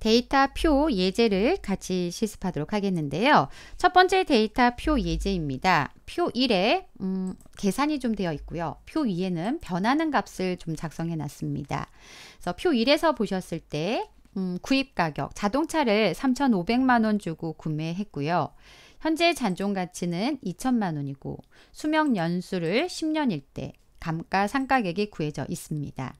데이터 표 예제를 같이 실습하도록 하겠는데요. 첫 번째 데이터 표 예제입니다. 표 1에 음, 계산이 좀 되어 있고요. 표 2에는 변하는 값을 좀 작성해 놨습니다. 그래서 표 1에서 보셨을 때 음, 구입 가격 자동차를 3,500만 원 주고 구매했고요. 현재 잔존 가치는 2천만 원이고 수명 연수를 10년일 때 감가 상가액이 구해져 있습니다.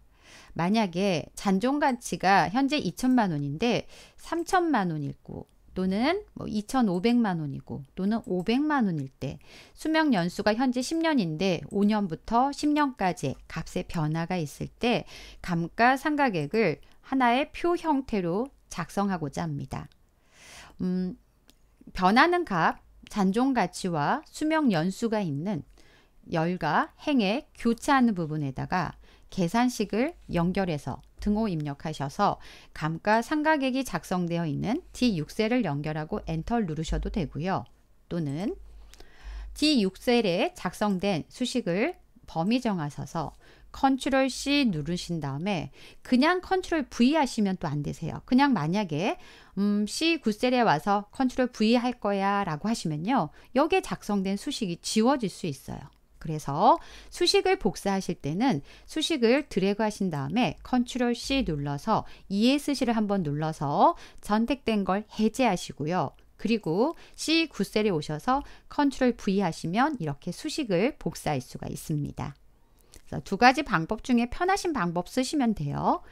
만약에 잔존 가치가 현재 2천만 원인데 3천만 뭐 원이고 또는 뭐 2,500만 원이고 또는 500만 원일 때 수명 연수가 현재 10년인데 5년부터 10년까지 값의 변화가 있을 때 감가상각액을 하나의 표 형태로 작성하고자 합니다. 음, 변하는 값, 잔존 가치와 수명 연수가 있는 열과 행의 교차하는 부분에다가 계산식을 연결해서 등호 입력하셔서 감가상각액이 작성되어 있는 D6셀을 연결하고 엔터를 누르셔도 되고요. 또는 D6셀에 작성된 수식을 범위 정하셔서 컨트롤 C 누르신 다음에 그냥 컨트롤 V 하시면 또 안 되세요. 그냥 만약에 음, C9셀에 와서 컨트롤 V 할 거야 라고 하시면요. 여기에 작성된 수식이 지워질 수 있어요. 그래서 수식을 복사하실 때는 수식을 드래그 하신 다음에 컨트롤 C 눌러서 ESC를 한번 눌러서 선택된 걸 해제하시고요. 그리고 C 구셀에 오셔서 컨트롤 V 하시면 이렇게 수식을 복사할 수가 있습니다. 두 가지 방법 중에 편하신 방법 쓰시면 돼요.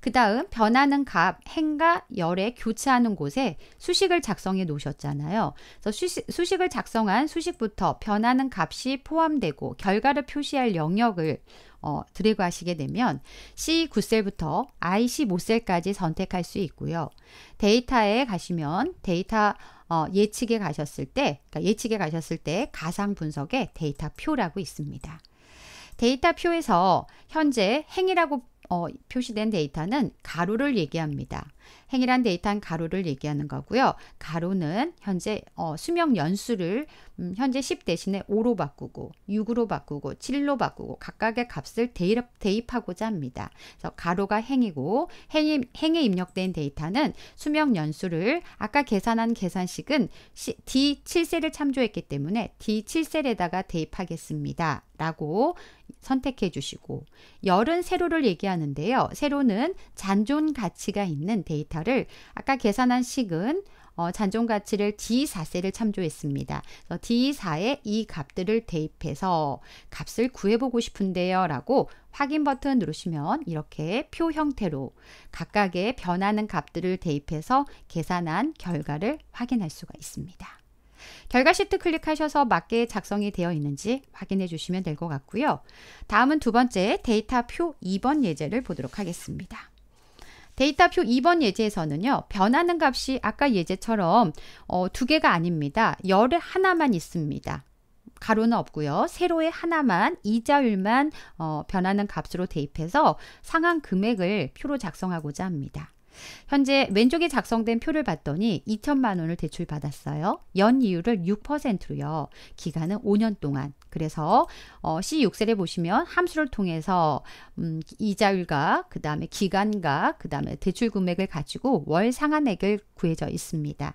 그 다음 변하는 값, 행과 열에 교차하는 곳에 수식을 작성해 놓으셨잖아요. 그래서 수식, 수식을 작성한 수식부터 변하는 값이 포함되고 결과를 표시할 영역을 어, 드래그 하시게 되면 C9셀부터 I15셀까지 선택할 수 있고요. 데이터에 가시면 데이터 어, 예측에 가셨을 때, 그러니까 예측에 가셨을 때 가상 분석에 데이터 표라고 있습니다. 데이터 표에서 현재 행이라고 어, 표시된 데이터는 가로를 얘기합니다. 행이란 데이터는 가로를 얘기하는 거고요. 가로는 현재 어, 수명 연수를 음, 현재 10 대신에 5로 바꾸고 6으로 바꾸고 7로 바꾸고 각각의 값을 대입, 대입하고자 합니다. 그래서 가로가 행이고 행이, 행에 입력된 데이터는 수명 연수를 아까 계산한 계산식은 D7셀을 참조했기 때문에 D7셀에다가 대입하겠습니다. 라고 선택해 주시고 열은 세로를 얘기하는데요. 세로는 잔존 가치가 있는 데이터를 아까 계산한 식은 어, 잔존 가치를 D4세를 참조했습니다. D4에 이 값들을 대입해서 값을 구해보고 싶은데요. 라고 확인 버튼 누르시면 이렇게 표 형태로 각각의 변하는 값들을 대입해서 계산한 결과를 확인할 수가 있습니다. 결과 시트 클릭하셔서 맞게 작성이 되어 있는지 확인해 주시면 될 것 같고요. 다음은 두 번째 데이터표 2번 예제를 보도록 하겠습니다. 데이터표 2번 예제에서는요, 변하는 값이 아까 예제처럼 어, 두 개가 아닙니다. 열에 하나만 있습니다. 가로는 없고요. 세로에 하나만 이자율만 어, 변하는 값으로 대입해서 상한 금액을 표로 작성하고자 합니다. 현재 왼쪽에 작성된 표를 봤더니 2천만 원을 대출받았어요. 연 이율을 6%로요. 기간은 5년 동안. 그래서 어, C6셀에 보시면 함수를 통해서 음, 이자율과 그 다음에 기간과 그 다음에 대출 금액을 가지고 월 상한액을 구해져 있습니다.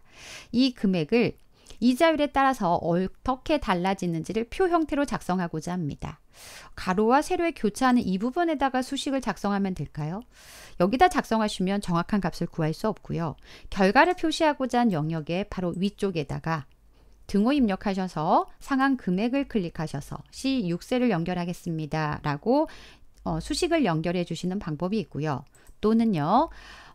이 금액을 이자율에 따라서 어떻게 달라지는지를 표 형태로 작성하고자 합니다. 가로와 세로의 교차하는 이 부분에다가 수식을 작성하면 될까요? 여기다 작성하시면 정확한 값을 구할 수 없고요. 결과를 표시하고자 한영역의 바로 위쪽에다가 등호 입력하셔서 상한 금액을 클릭하셔서 C6세를 연결하겠습니다. 라고 어, 수식을 연결해 주시는 방법이 있고요. 또는요.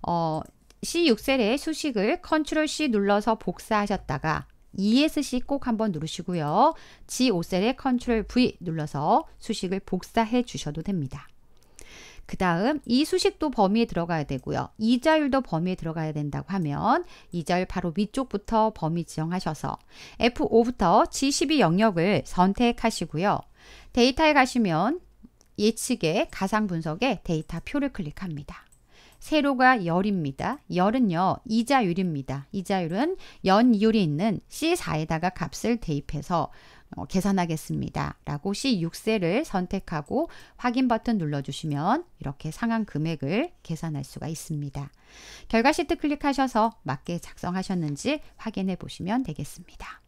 어, C6셀의 수식을 컨트롤 C 눌러서 복사하셨다가 ESC 꼭 한번 누르시고요. G5셀에 컨트롤 V 눌러서 수식을 복사해 주셔도 됩니다. 그 다음 이 수식도 범위에 들어가야 되고요. 이자율도 범위에 들어가야 된다고 하면 이자율 바로 위쪽부터 범위 지정하셔서 F5부터 G12 영역을 선택하시고요. 데이터에 가시면 예측의 가상 분석에 데이터 표를 클릭합니다. 세로가 열입니다. 열은요, 이자율입니다. 이자율은 연이율이 있는 C4에다가 값을 대입해서 어, 계산하겠습니다. 라고 C6세를 선택하고 확인 버튼 눌러주시면 이렇게 상한 금액을 계산할 수가 있습니다. 결과 시트 클릭하셔서 맞게 작성하셨는지 확인해 보시면 되겠습니다.